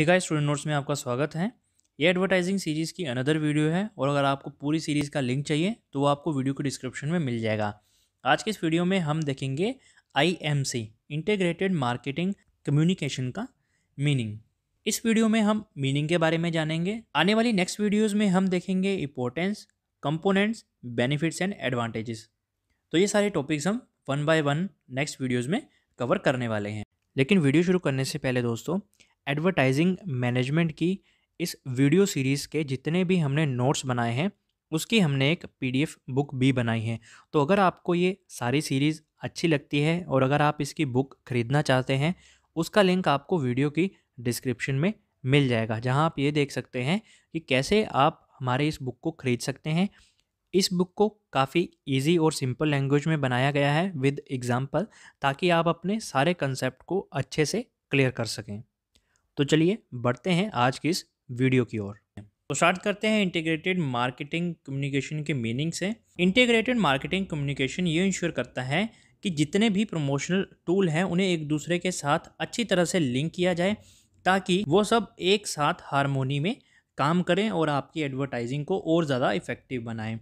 hey guys student notes में आपका स्वागत है ये एडवर्टाइजिंग सीरीज़ की अनदर वीडियो है और अगर आपको पूरी सीरीज़ का लिंक चाहिए तो वो आपको वीडियो के डिस्क्रिप्शन में मिल जाएगा आज के इस वीडियो में हम देखेंगे आईएमसी इंटीग्रेटेड मार्केटिंग कम्युनिकेशन का मीनिंग इस वीडियो में हम मीनिंग के बारे में जानेंगे आने वाली नेक्स्ट वीडियोज़ में हम देखेंगे importance components benefits and advantages तो ये सारे टॉपिक्स हम one by one next videos में कवर करने वाले हैं लेकिन वीडियो शुरू करने से पहले दोस्तों एडवर्टाइजिंग मैनेजमेंट की इस वीडियो सीरीज़ के जितने भी हमने नोट्स बनाए हैं उसकी हमने एक पीडीएफ बुक भी बनाई है तो अगर आपको ये सारी सीरीज़ अच्छी लगती है और अगर आप इसकी बुक ख़रीदना चाहते हैं उसका लिंक आपको वीडियो की डिस्क्रिप्शन में मिल जाएगा जहां आप ये देख सकते हैं कि कैसे आप हमारे इस बुक को ख़रीद सकते हैं इस बुक को काफ़ी इजी और सिंपल लैंग्वेज में बनाया गया है विद एग्ज़ाम्पल ताकि आप अपने सारे कंसेप्ट को अच्छे से क्लियर कर सकें तो चलिए बढ़ते हैं आज की इस वीडियो की ओर तो स्टार्ट करते हैं इंटीग्रेटेड मार्केटिंग कम्युनिकेशन के मीनिंग से इंटीग्रेटेड मार्केटिंग कम्युनिकेशन ये इंश्योर करता है कि जितने भी प्रमोशनल टूल हैं उन्हें एक दूसरे के साथ अच्छी तरह से लिंक किया जाए ताकि वो सब एक साथ हारमोनी में काम करें और आपकी एडवर्टाइजिंग को और ज़्यादा इफ़ेक्टिव बनाएं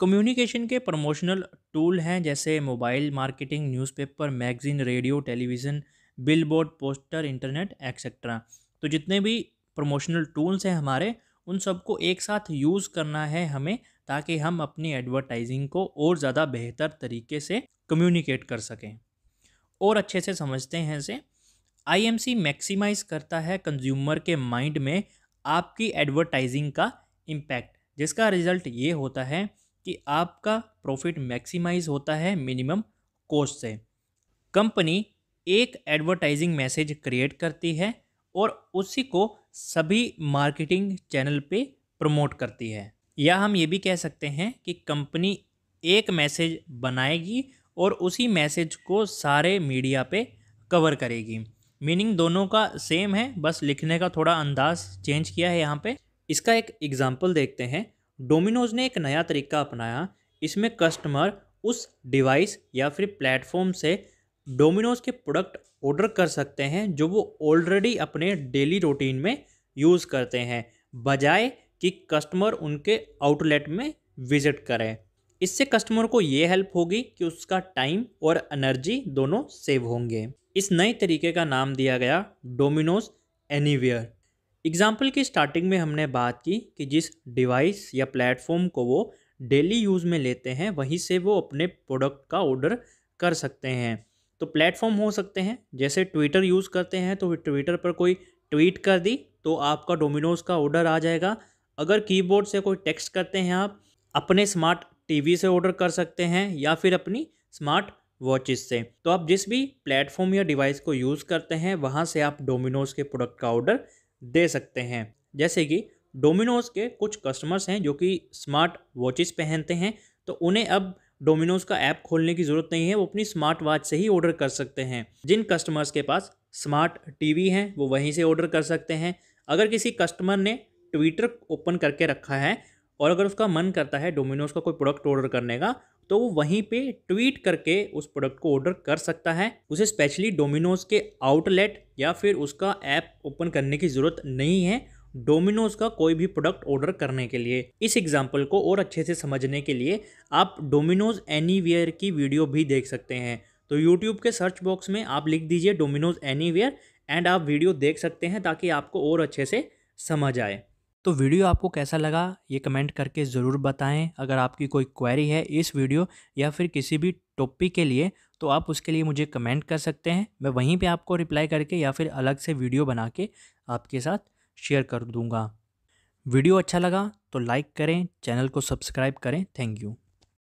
कम्युनिकेशन के प्रमोशनल टूल हैं जैसे mobile marketing newspaper magazine radio television billboard poster internet etcetera तो जितने भी प्रमोशनल टूल्स हैं हमारे उन सबको एक साथ यूज़ करना है हमें ताकि हम अपनी एडवर्टाइजिंग को और ज़्यादा बेहतर तरीके से कम्युनिकेट कर सकें और अच्छे से समझते हैं इसे आईएमसी मैक्सिमाइज करता है कंज्यूमर के माइंड में आपकी एडवर्टाइजिंग का इम्पैक्ट जिसका रिज़ल्ट ये होता है कि आपका प्रॉफिट मैक्सिमाइज होता है मिनिमम कॉस्ट से कंपनी एक एडवर्टाइजिंग मैसेज क्रिएट करती है और उसी को सभी मार्केटिंग चैनल पे प्रमोट करती है या हम ये भी कह सकते हैं कि कंपनी एक मैसेज बनाएगी और उसी मैसेज को सारे मीडिया पे कवर करेगी मीनिंग दोनों का सेम है बस लिखने का थोड़ा अंदाज चेंज किया है यहाँ पे इसका एक एग्ज़ाम्पल देखते हैं डोमिनोज़ ने एक नया तरीका अपनाया इसमें कस्टमर उस डिवाइस या फिर प्लेटफॉर्म से डोमिनोज़ के प्रोडक्ट ऑर्डर कर सकते हैं जो वो ऑलरेडी अपने डेली रूटीन में यूज़ करते हैं बजाय कि कस्टमर उनके आउटलेट में विज़िट करें इससे कस्टमर को ये हेल्प होगी कि उसका टाइम और एनर्जी दोनों सेव होंगे इस नए तरीके का नाम दिया गया डोमिनोज एनीवेयर एग्जाम्पल की स्टार्टिंग में हमने बात की कि जिस डिवाइस या प्लेटफॉर्म को वो डेली यूज़ में लेते हैं वहीं से वो अपने प्रोडक्ट का ऑर्डर कर सकते हैं तो प्लेटफॉर्म हो सकते हैं जैसे ट्विटर यूज़ करते हैं तो ट्विटर पर कोई ट्वीट कर दी तो आपका डोमिनोज़ का ऑर्डर आ जाएगा अगर कीबोर्ड से कोई टेक्स्ट करते हैं आप अपने स्मार्ट टीवी से ऑर्डर कर सकते हैं या फिर अपनी स्मार्ट वॉचेस से तो आप जिस भी प्लेटफॉर्म या डिवाइस को यूज़ करते हैं वहाँ से आप डोमिनोज़ के प्रोडक्ट का ऑर्डर दे सकते हैं जैसे कि डोमिनोज़ के कुछ कस्टमर्स हैं जो कि स्मार्ट वॉचेस पहनते हैं तो उन्हें अब डोमिनोज का ऐप खोलने की ज़रूरत नहीं है वो अपनी स्मार्ट वॉच से ही ऑर्डर कर सकते हैं जिन कस्टमर्स के पास स्मार्ट टीवी हैं वो वहीं से ऑर्डर कर सकते हैं अगर किसी कस्टमर ने ट्विटर ओपन करके रखा है और अगर उसका मन करता है डोमिनोज का कोई प्रोडक्ट ऑर्डर करने का तो वो वहीं पे ट्वीट करके उस प्रोडक्ट को ऑर्डर कर सकता है उसे स्पेशली डोमिनोज के आउटलेट या फिर उसका ऐप ओपन करने की ज़रूरत नहीं है डोमिनोज का कोई भी प्रोडक्ट ऑर्डर करने के लिए इस एग्जाम्पल को और अच्छे से समझने के लिए आप डोमिनोज एनीवेयर की वीडियो भी देख सकते हैं तो यूट्यूब के सर्च बॉक्स में आप लिख दीजिए डोमिनोज एनीवेयर एंड आप वीडियो देख सकते हैं ताकि आपको और अच्छे से समझ आए तो वीडियो आपको कैसा लगा ये कमेंट करके ज़रूर बताएं अगर आपकी कोई क्वेरी है इस वीडियो या फिर किसी भी टॉपिक के लिए तो आप उसके लिए मुझे कमेंट कर सकते हैं मैं वहीं पे आपको रिप्लाई करके या फिर अलग से वीडियो बना के आपके साथ शेयर कर दूँगा वीडियो अच्छा लगा तो लाइक करें चैनल को सब्सक्राइब करें थैंक यू